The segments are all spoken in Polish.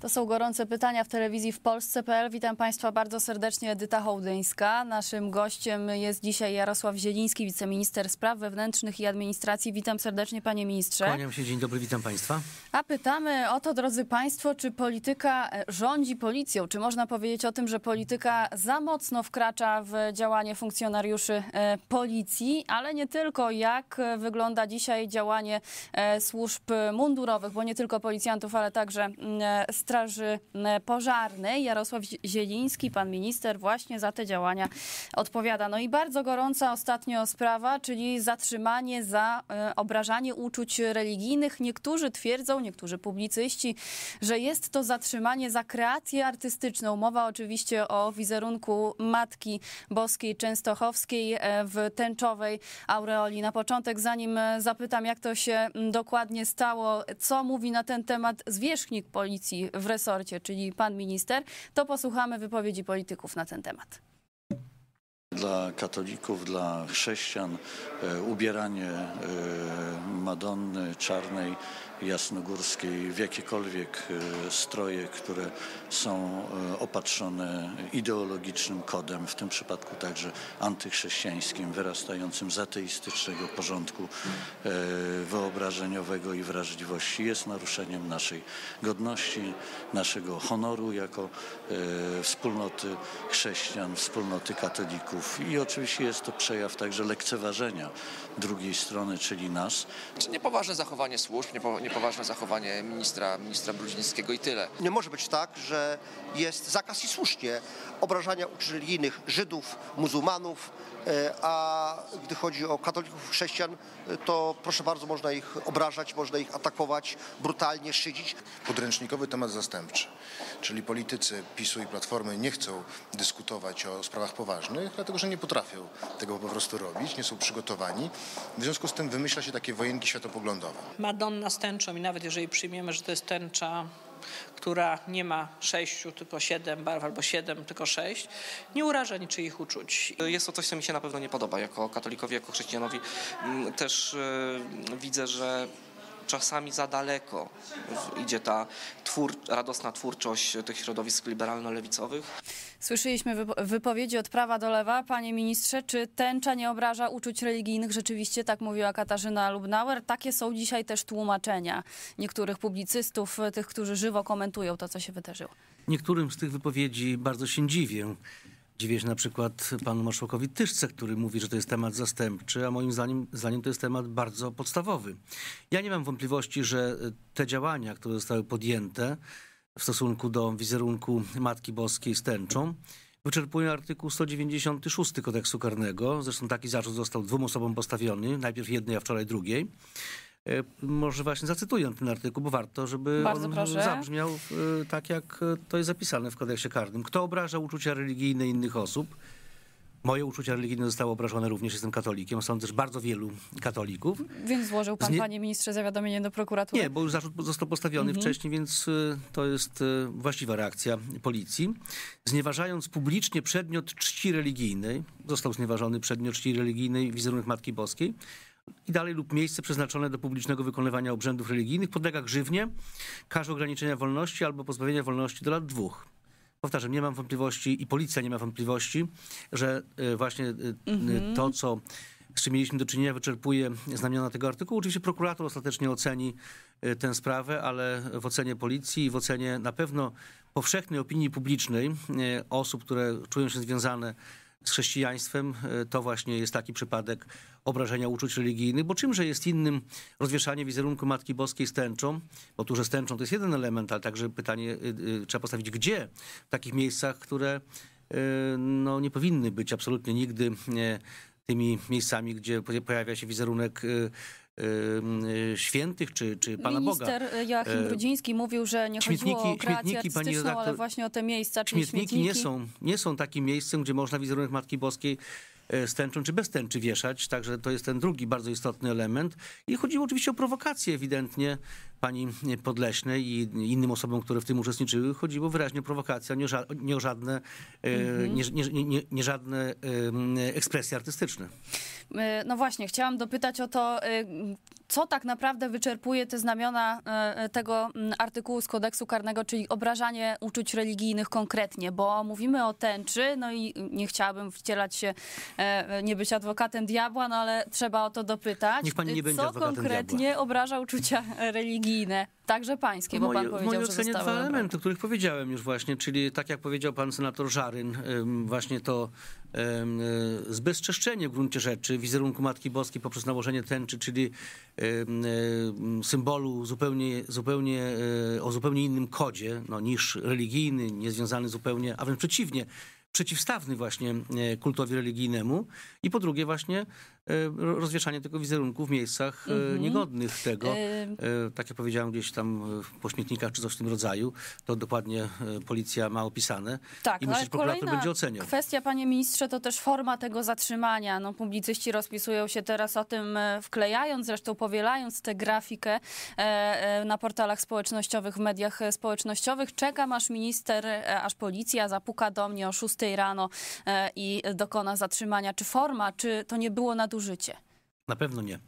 To są gorące pytania w telewizji w Polsce.pl. Witam Państwa bardzo serdecznie. Edyta Hołdyńska. Naszym gościem jest dzisiaj Jarosław Zieliński, wiceminister spraw wewnętrznych i administracji. Witam serdecznie, panie ministrze. Kłaniam się, dzień dobry, witam Państwa. A pytamy o to, drodzy Państwo, czy polityka e, rządzi policją? Czy można powiedzieć o tym, że polityka za mocno wkracza w działanie funkcjonariuszy e, policji, ale nie tylko. Jak e, wygląda dzisiaj działanie służb mundurowych, bo nie tylko policjantów, ale także mm, Straży Pożarnej. Jarosław Zieliński, pan minister, właśnie za te działania odpowiada. No i bardzo gorąca ostatnio sprawa, czyli zatrzymanie za e, obrażanie uczuć religijnych. Niektórzy twierdzą, niektórzy publicyści, że jest to zatrzymanie za kreację artystyczną. Mowa oczywiście o wizerunku Matki Boskiej Częstochowskiej e, w tęczowej aureoli. Na początek, zanim e, zapytam, jak to się dokładnie stało, co mówi na ten temat zwierzchnik policji w resorcie, czyli pan minister, to posłuchamy wypowiedzi polityków na ten temat. Dla katolików, dla chrześcijan e, ubieranie e, Madonny, Czarnej, Jasnogórskiej, w jakiekolwiek e, stroje, które są e, opatrzone ideologicznym kodem, w tym przypadku także antychrześcijańskim, wyrastającym z ateistycznego porządku e, wyobrażeniowego i wrażliwości, jest naruszeniem naszej godności, naszego honoru jako wspólnoty chrześcijan, wspólnoty katolików i oczywiście jest to przejaw także lekceważenia drugiej strony, czyli nas, czy niepoważne zachowanie służb, niepo, niepoważne zachowanie ministra, ministra Brudzińskiego i tyle. Nie może być tak, że jest zakaz i słusznie obrażania ucz religijnych Żydów, muzułmanów, e, a gdy chodzi o katolików, chrześcijan, e, to proszę bardzo, można ich obrażać, można ich atakować, brutalnie szydzić. Podręcznikowy temat zastępczy, czyli politycy PiSu i Platformy nie chcą dyskutować o sprawach poważnych, dlatego że nie potrafią tego po prostu robić, nie są przygotowani. W związku z tym wymyśla się takie wojenki światopoglądowa. Madonna z tęczą i nawet jeżeli przyjmiemy, że to jest tęcza która nie ma sześciu, tylko siedem barw, albo siedem, tylko sześć, nie uraża niczyich uczuć. Jest to coś, co mi się na pewno nie podoba jako katolikowi, jako chrześcijanowi. Mm, też yy, widzę, że czasami za daleko idzie ta twór, radosna twórczość tych środowisk liberalno-lewicowych. Słyszeliśmy wypowiedzi od prawa do lewa. Panie ministrze, czy tęcza nie obraża uczuć religijnych? Rzeczywiście tak mówiła Katarzyna Lubnauer. Takie są dzisiaj też tłumaczenia niektórych publicystów, tych, którzy żywo komentują to, co się wydarzyło. Niektórym z tych wypowiedzi bardzo się dziwię. Dziwię się na przykład panu marszałkowi Tyszce, który mówi, że to jest temat zastępczy, a moim zdaniem, zdaniem to jest temat bardzo podstawowy. Ja nie mam wątpliwości, że te działania, które zostały podjęte w stosunku do wizerunku Matki Boskiej z tęczą, wyczerpują artykuł 196 kodeksu karnego. Zresztą taki zarzut został dwóm osobom postawiony, najpierw jednej, a wczoraj drugiej. E, może właśnie zacytuję ten artykuł, bo warto, żeby Bardzo on proszę. zabrzmiał e, tak, jak to jest zapisane w kodeksie karnym. Kto obraża uczucia religijne innych osób, Moje uczucia religijne zostały obrażone również, jestem katolikiem, sądzę, że bardzo wielu katolików. Więc złożył pan, Znie... panie ministrze, zawiadomienie do prokuratury? Nie, bo już zarzut został postawiony mhm. wcześniej, więc e, to jest właściwa reakcja policji. Znieważając publicznie przedmiot czci religijnej, został znieważony przedmiot czci religijnej, wizerunek Matki Boskiej, i dalej lub miejsce przeznaczone do publicznego wykonywania obrzędów religijnych podlega grzywnie, karze ograniczenia wolności albo pozbawienia wolności do lat dwóch. Powtarzam, nie mam wątpliwości i policja nie ma wątpliwości, że e, właśnie e, mhm. E, to, co z czym mieliśmy do czynienia, wyczerpuje znamiona tego artykułu. Oczywiście prokurator ostatecznie oceni tę sprawę, ale w ocenie policji i w ocenie na pewno powszechnej opinii publicznej osób, które czują się związane z chrześcijaństwem, e, to właśnie jest taki przypadek obrażenia uczuć religijnych, bo czymże jest innym rozwieszanie wizerunku Matki Boskiej z tęczą, bo tu, że z tęczą to jest jeden element, ale także pytanie e, e, trzeba postawić, gdzie? W takich miejscach, które no, nie powinny być absolutnie nigdy tymi miejscami, gdzie pojawia się wizerunek Y, y, świętych czy, czy Pana Minister Boga. Minister y, Joachim e, Brudziński mówił, że nie śmietniki, chodziło o kreację artystyczną, redaktor, ale właśnie o te miejsca, czyli śmietniki. Śmietniki nie są, nie są takim miejscem, gdzie można wizerunek Matki Boskiej z e, tęczą czy bez tęczy wieszać, także to jest ten drugi bardzo istotny element. I chodziło oczywiście o prowokację ewidentnie pani Podleśnej i innym osobom, które w tym uczestniczyły. Chodziło wyraźnie o prowokację, nie ża nie o żadne, mm -hmm. nie, nie, nie, nie żadne ekspresje artystyczne. E, no właśnie, chciałam dopytać o to, co tak naprawdę wyczerpuje te znamiona tego artykułu z kodeksu karnego, czyli obrażanie uczuć religijnych konkretnie, bo mówimy o tęczy, no i nie chciałabym wcielać się E, nie być adwokatem diabła, no ale trzeba o to dopytać. Niech pani nie e, Co konkretnie diabła. obraża uczucia religijne? Także pańskie, bo moje, pan powiedział, że zostały dwa elementy, o których powiedziałem już właśnie, czyli tak jak powiedział pan senator Żaryn, właśnie to e, zbezczeszczenie w gruncie rzeczy wizerunku Matki Boskiej poprzez nałożenie tęczy, czyli e, symbolu zupełnie, zupełnie, e, o zupełnie innym kodzie no, niż religijny, niezwiązany zupełnie, a wręcz przeciwnie, przeciwstawny właśnie kultowi religijnemu i po drugie właśnie rozwieszanie tego wizerunku w miejscach mm -hmm. niegodnych tego, tak jak powiedziałem gdzieś tam tam e, po śmietnikach czy coś w tym rodzaju, to dokładnie e, policja ma opisane. Tak, I myślę, że prokurator będzie oceniał. Kwestia, panie ministrze, to też forma tego zatrzymania. No, publicyści rozpisują się teraz o tym, e, wklejając, zresztą powielając tę grafikę na portalach społecznościowych, w mediach społecznościowych. Czekam, aż minister, aż policja zapuka do mnie o 6 rano i dokona zatrzymania. Czy forma, czy to nie było nadużycie? Na pewno nie.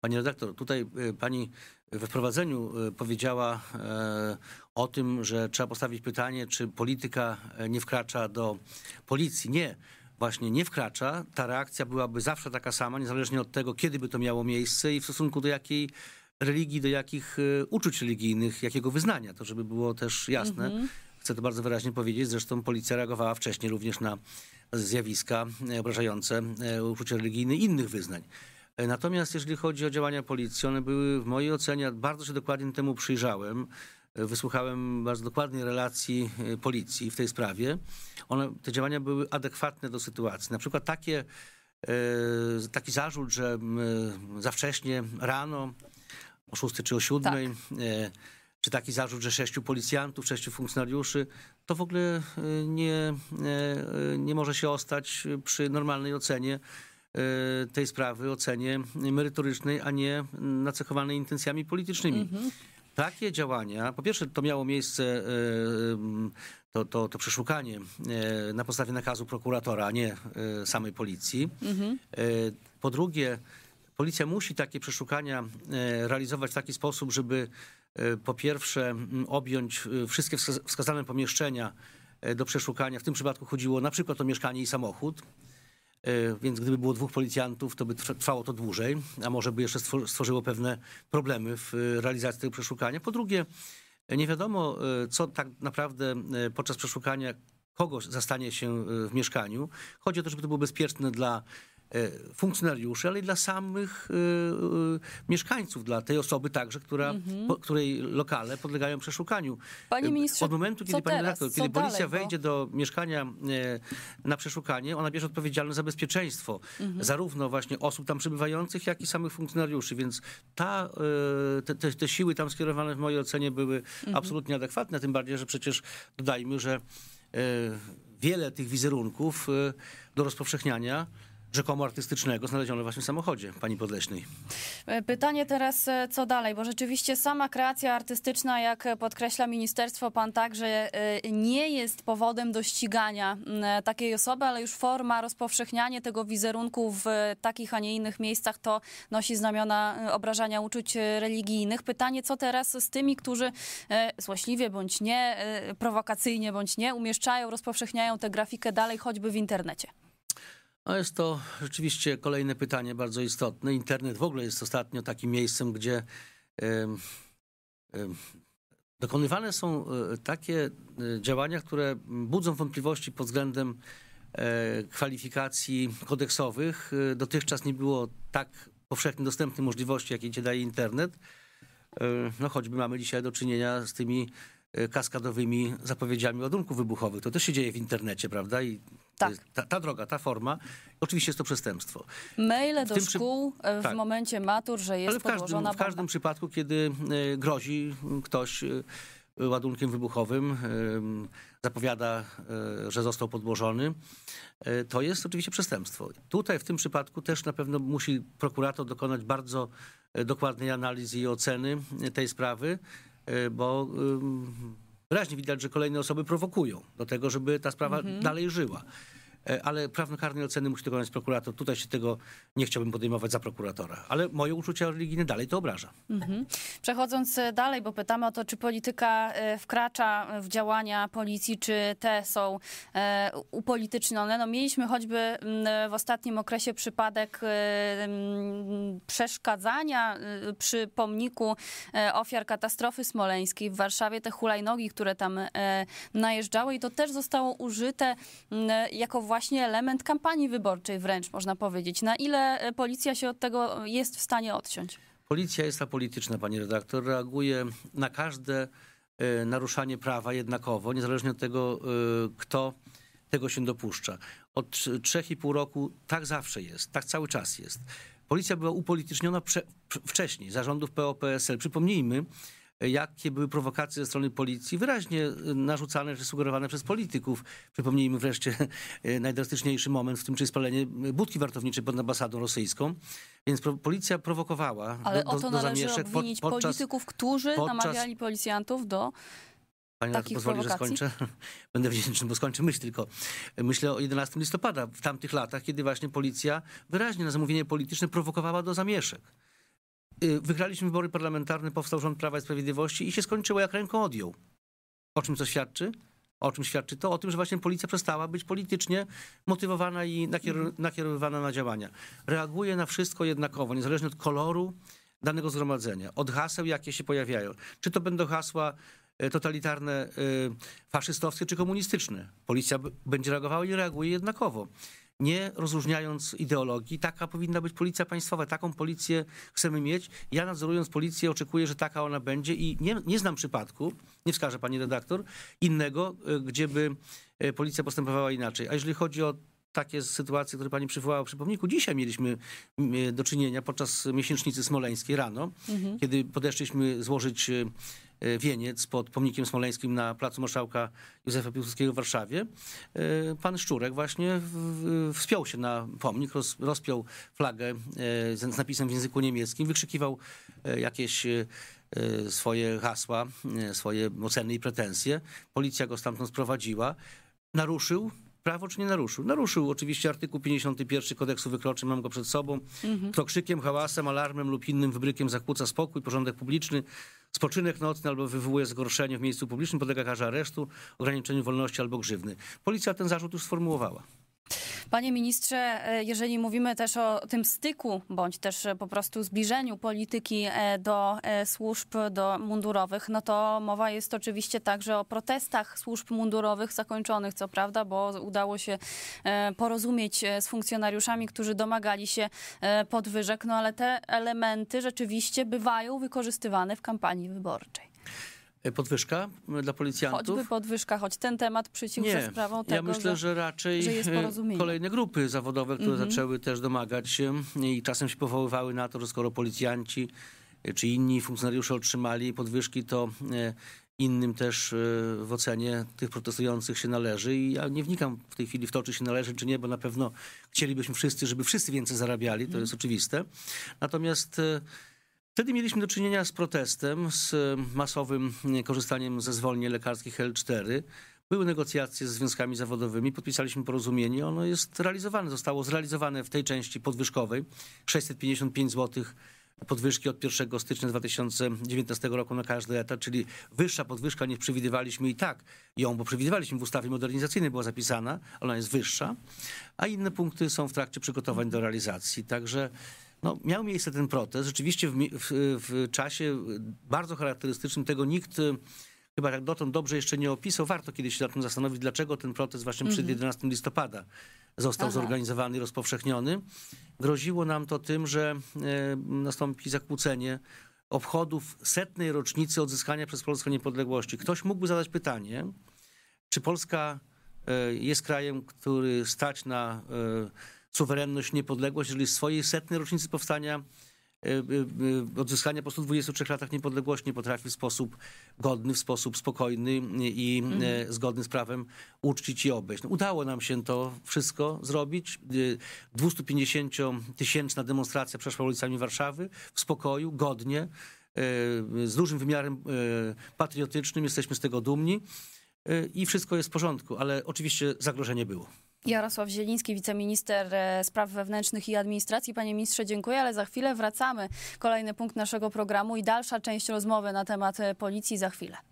Pani redaktor, tutaj pani we wprowadzeniu e, powiedziała e, o tym, że trzeba postawić pytanie, czy polityka e, nie wkracza do policji. Nie, właśnie nie wkracza. Ta reakcja byłaby zawsze taka sama, niezależnie od tego, kiedy by to miało miejsce i w stosunku do jakiej religii, do jakich uczuć religijnych, jakiego wyznania. To, żeby było też jasne. Mhm. Chcę to bardzo wyraźnie powiedzieć. Zresztą policja reagowała wcześniej również na zjawiska obrażające uczucie religijne innych wyznań. E, natomiast jeżeli chodzi o działania policji, one były w mojej ocenie, bardzo się dokładnie temu przyjrzałem. E, wysłuchałem bardzo dokładnie relacji e, policji w tej sprawie. One, te działania były adekwatne do sytuacji. Na przykład takie, taki zarzut, że za wcześnie rano o 6 czy o 7, tak. czy taki zarzut, że sześciu policjantów, sześciu funkcjonariuszy, to w ogóle nie, nie może się ostać przy normalnej ocenie E, tej sprawy, ocenie merytorycznej, a nie nacechowanej intencjami politycznymi. Mhm takie działania, po pierwsze to miało miejsce e, to, to, to przeszukanie e, na podstawie nakazu prokuratora, a nie samej policji. Mhm. Po drugie, policja musi takie przeszukania realizować w taki sposób, żeby po pierwsze objąć wszystkie wskazane pomieszczenia do przeszukania. W tym przypadku chodziło na przykład o mieszkanie i samochód. E, więc gdyby było dwóch policjantów, to by trwało to dłużej, a może by jeszcze stworzyło pewne problemy w e, realizacji tego przeszukania. Po drugie, e, nie wiadomo, co tak naprawdę podczas przeszukania kogo zastanie się w mieszkaniu. Chodzi o to, żeby to było bezpieczne dla E, funkcjonariuszy, ale i dla samych e, e, mieszkańców, dla tej osoby także, która, mhm. po, której lokale podlegają przeszukaniu. Panie ministrze, od momentu, kiedy, pani redaktor, kiedy dalej, policja bo... wejdzie do mieszkania na przeszukanie, ona bierze odpowiedzialność za bezpieczeństwo mhm. zarówno właśnie osób tam przebywających, jak i samych funkcjonariuszy, więc ta, te, te, te siły tam skierowane w mojej ocenie były mhm. absolutnie adekwatne, tym bardziej, że przecież dodajmy, że wiele tych wizerunków do rozpowszechniania rzekomo artystycznego znaleziono w waszym samochodzie, pani Podleśnej. E, pytanie teraz, e, co dalej, bo rzeczywiście sama kreacja artystyczna, jak podkreśla ministerstwo, pan także e, nie jest powodem do ścigania mm, takiej osoby, ale już forma rozpowszechnianie tego wizerunku w takich, a nie innych miejscach to nosi znamiona obrażania uczuć religijnych. Pytanie, co teraz z tymi, którzy złośliwie bądź nie, prowokacyjnie bądź nie, umieszczają, rozpowszechniają tę grafikę dalej, choćby w internecie? No jest to rzeczywiście kolejne pytanie bardzo istotne. Internet w ogóle jest ostatnio takim miejscem, gdzie dokonywane są e, takie e, działania, które budzą wątpliwości pod względem e, kwalifikacji kodeksowych. Dotychczas nie było tak powszechnie dostępnej możliwości, jakiej ci daje internet. No choćby mamy dzisiaj do czynienia z tymi Y, kaskadowymi zapowiedziami ładunków wybuchowych. To też się dzieje w internecie, prawda? I y, tak. ta, ta, droga, ta forma. Oczywiście jest to przestępstwo. Maile do szkół y, w tak. momencie matur, że jest Ale w każdym, w każdym przypadku, kiedy grozi ktoś ładunkiem wybuchowym, zapowiada, że został podłożony, to jest oczywiście przestępstwo. Tutaj w tym przypadku też na pewno musi prokurator dokonać bardzo dokładnej analizy i oceny tej sprawy E, bo wyraźnie widać, że kolejne osoby prowokują do tego, żeby ta sprawa mhm. dalej żyła. E, ale prawnokarnej oceny musi dokonać prokurator. Tutaj się tego nie chciałbym podejmować za prokuratora, ale moje uczucia religijne dalej to obraża. Mhm. Przechodząc e, dalej, bo pytamy o to, czy polityka e, wkracza w działania policji, czy te są upolitycznione. No, mieliśmy choćby mm, w ostatnim okresie przypadek przeszkadzania przy pomniku ofiar katastrofy smoleńskiej w Warszawie, te hulajnogi, które tam najeżdżały i to też zostało użyte jako właśnie element kampanii wyborczej wręcz, można powiedzieć. Na ile e, policja się od tego jest w stanie odciąć? Policja jest apolityczna, pani redaktor. Reaguje na każde e, naruszanie prawa jednakowo, niezależnie od tego, e, kto tego się dopuszcza. Od 3,5 roku tak zawsze jest, tak cały czas jest. Policja była upolityczniona wcześniej, zarządów PO-PSL. Przypomnijmy, jakie były prowokacje ze strony policji, wyraźnie y, narzucane czy sugerowane przez polityków. Przypomnijmy wreszcie y, najdrastyczniejszy moment, w tym czy spalenie y, budki wartowniczej pod ambasadą rosyjską. Więc policja prowokowała Ale do, o to do zamieszek. obwinić pod, podczas, polityków, którzy podczas... namawiali policjantów do Pani Takich pozwoli, że skończę? Będę wdzięczny, bo skończę myśl tylko. Myślę o 11 listopada, w tamtych latach, kiedy właśnie policja wyraźnie na zamówienie polityczne prowokowała do zamieszek. Y, wygraliśmy wybory parlamentarne, powstał rząd Prawa i Sprawiedliwości i się skończyło jak ręką odjął. O czym to świadczy? O czym świadczy to? O tym, że właśnie policja przestała być politycznie motywowana i mhm. nakierowywana na działania. Reaguje na wszystko jednakowo, niezależnie od koloru danego zgromadzenia, od haseł, jakie się pojawiają. Czy to będą hasła y, totalitarne, y, faszystowskie czy komunistyczne? Policja będzie reagowała i reaguje jednakowo nie rozróżniając ideologii. Taka powinna być policja państwowa, taką policję chcemy mieć. Ja nadzorując policję oczekuję, że taka ona będzie i nie, nie znam przypadku, nie wskaże pani redaktor, innego, e, gdzieby e, policja postępowała inaczej. A jeżeli chodzi o takie sytuacje, które pani przywołała przy pomniku. Dzisiaj mieliśmy mm, e, do czynienia podczas miesięcznicy smoleńskiej rano, mhm. kiedy podeszliśmy złożyć e, e, wieniec pod pomnikiem smoleńskim na placu marszałka Józefa Piłsudskiego w Warszawie. Pan Szczurek właśnie wspiął się na pomnik, rozpiął flagę z napisem w języku niemieckim, wykrzykiwał jakieś swoje hasła, swoje oceny i pretensje. Policja go stamtąd sprowadziła. Naruszył prawo czy nie naruszył? Naruszył oczywiście artykuł 51 kodeksu wykroczeń, mam go przed sobą. Mhm. Kto krzykiem, hałasem, alarmem lub innym wybrykiem zakłóca spokój, porządek publiczny, spoczynek nocny albo wywołuje zgorszenie w miejscu publicznym, podlega karze aresztu, ograniczeniu wolności albo grzywny. Policja ten zarzut już sformułowała. Panie ministrze, e, jeżeli mówimy też o tym styku, bądź też e, po prostu zbliżeniu polityki e, do służb do mundurowych, no to mowa jest oczywiście także o protestach służb mundurowych zakończonych, co prawda, bo udało się porozumieć z funkcjonariuszami, którzy domagali się podwyżek, no ale te elementy rzeczywiście bywają wykorzystywane w kampanii wyborczej. E, podwyżka e, dla policjantów? Choćby podwyżka, choć ten temat przycił Nie, ze sprawą tego, ja myślę, że, że raczej że e, kolejne grupy zawodowe, które mm -hmm. zaczęły też domagać się i czasem się powoływały na to, że skoro policjanci czy inni funkcjonariusze otrzymali podwyżki, to innym też w ocenie tych protestujących się należy. I ja nie wnikam w tej chwili w to, czy się należy, czy nie, bo na pewno chcielibyśmy wszyscy, żeby wszyscy więcej zarabiali, to mhm. jest oczywiste. Natomiast Wtedy mieliśmy do czynienia z protestem, z masowym korzystaniem ze zwolnień lekarskich L4. Były negocjacje z związkami zawodowymi, podpisaliśmy porozumienie, ono jest realizowane, zostało zrealizowane w tej części podwyżkowej 655 zł podwyżki od 1 stycznia 2019 roku na każdy etat, czyli wyższa podwyżka niż przewidywaliśmy i tak ją, bo przewidywaliśmy w ustawie modernizacyjnej była zapisana, ona jest wyższa, a inne punkty są w trakcie przygotowań do realizacji. Także no, miał miejsce ten protest. Rzeczywiście w, w, w czasie bardzo charakterystycznym tego nikt y, chyba jak dotąd dobrze jeszcze nie opisał. Warto kiedyś się nad tym zastanowić, dlaczego ten protest właśnie przed 11 mhm. listopada został Aha. zorganizowany i rozpowszechniony. Groziło nam to tym, że y, nastąpi zakłócenie obchodów setnej rocznicy odzyskania przez Polskę niepodległości. Ktoś mógłby zadać pytanie, czy Polska y, jest krajem, który stać na suwerenność, niepodległość, jeżeli swojej setnej rocznicy powstania e, e, e, odzyskania po 123 latach niepodległości nie potrafi w sposób godny, w sposób spokojny i mm. zgodny z prawem uczcić i obejść. No, udało nam się to wszystko zrobić. 250-tysięczna demonstracja przeszła ulicami Warszawy w spokoju, godnie, z dużym wymiarem patriotycznym. Jesteśmy z tego dumni i wszystko jest w porządku, ale oczywiście zagrożenie było. Jarosław Zieliński, wiceminister e, spraw wewnętrznych i administracji. Panie ministrze, dziękuję, ale za chwilę wracamy. Kolejny punkt naszego programu i dalsza część rozmowy na temat e, policji za chwilę.